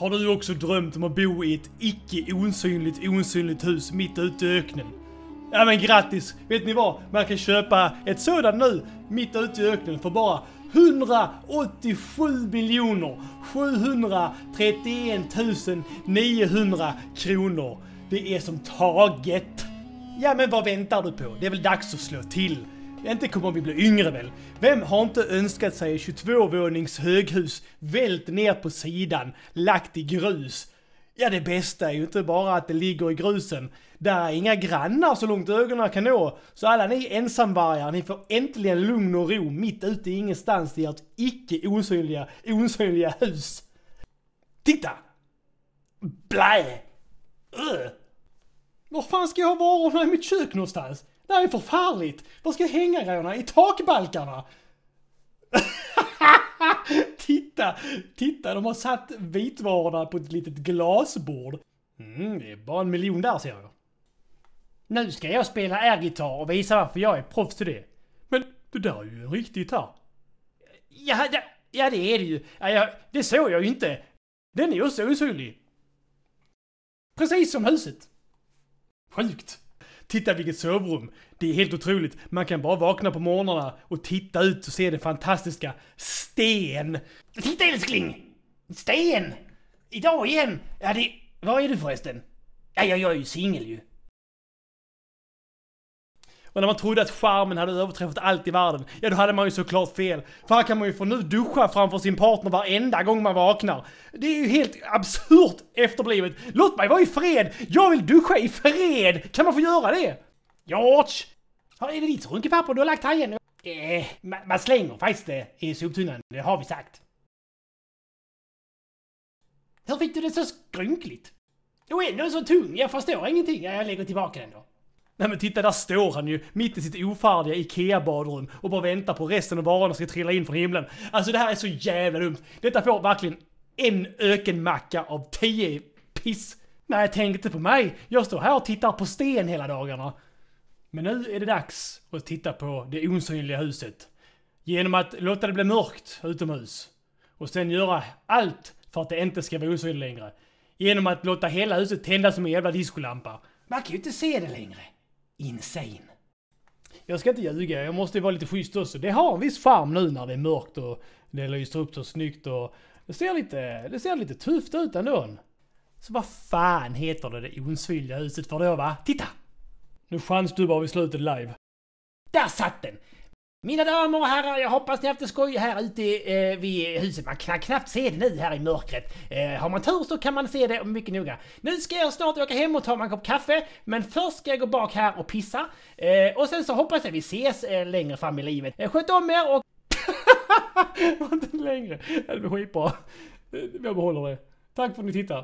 Har du också drömt om att bo i ett icke osynligt osynligt hus mitt ute i öknen? Ja men grattis! Vet ni vad? Man kan köpa ett sådant nu, mitt ute i öknen, för bara 187 miljoner 731 900 kronor. Det är som taget. Ja men vad väntar du på? Det är väl dags att slå till? Inte kommer vi bli yngre väl? Vem har inte önskat sig 22-vånings höghus vält ner på sidan, lagt i grus? Ja, det bästa är ju inte bara att det ligger i grusen. Där är inga grannar så långt ögonen kan nå. Så alla ni ensamvargar, ni får äntligen lugn och ro mitt ute i ingenstans i ert icke osynliga, osynliga hus. Titta! Blä! Öh! Var fan ska jag ha varorna i mitt kök någonstans? Det här är förfärligt! Var ska hänga grejerna I takbalkarna? titta! Titta, de har satt vitvarorna på ett litet glasbord. Mm, det är bara en miljon där ser jag. Nu ska jag spela ärgitarr och visa varför jag är proffs till det. Men det där är ju en riktig gitarr. Ja, ja, ja det är det ju. Ja, ja, det såg jag ju inte. Den är också osynlig. Precis som huset. Sjukt. Titta vilket sovrum! Det är helt otroligt. Man kan bara vakna på morgnarna och titta ut och se den fantastiska Sten. Titta älskling! Sten! Idag igen! Ja det... Vad är du förresten? Ja, jag, jag är ju singel ju. Och när man trodde att charmen hade överträffat allt i världen, ja då hade man ju såklart fel. För här kan man ju få nu duscha framför sin partner varenda gång man vaknar. Det är ju helt absurt efterblivet. Låt mig vara i fred. Jag vill duscha i fred! Kan man få göra det? George! Här är det ditt runkepapper du har lagt här igen? Eh, man, man slänger faktiskt det i soptunnan, det har vi sagt. Hur fick du det så skrynkligt? Och ändå så tung, jag förstår ingenting. Jag lägger tillbaka den då. Nej men titta, där står han ju mitt i sitt ofärdiga IKEA-badrum och bara väntar på resten av varorna ska trilla in från himlen. Alltså det här är så jävla dumt. Detta får verkligen en ökenmacka av tio piss. Nej, tänk inte på mig. Jag står här och tittar på sten hela dagarna. Men nu är det dags att titta på det osynliga huset. Genom att låta det bli mörkt utomhus. Och sen göra allt för att det inte ska vara osynligt längre. Genom att låta hela huset tändas som en jävla diskolampa. Man kan ju inte se det längre insane. Jag ska inte ljuga, jag måste ju vara lite schysst också. Det har en viss charm nu när det är mörkt och det lyser upp så snyggt och det ser lite, det ser lite tufft ut ändå. Så vad fan heter det det osynliga huset för då va? Titta! Nu chansdubbar vi slutet live. Där satt den! Mina damer och herrar, jag hoppas ni haft det skoj här ute eh, vid huset. Man kan knappt se det nu här i mörkret. Eh, har man tur så kan man se det mycket noga. Nu ska jag snart åka hem och ta mig en kopp kaffe, men först ska jag gå bak här och pissa. Eh, och sen så hoppas jag vi ses eh, längre fram i livet. Eh, sköt om er och... inte längre. Det blir skitbra. Eh, jag behåller det. Tack för att ni tittar.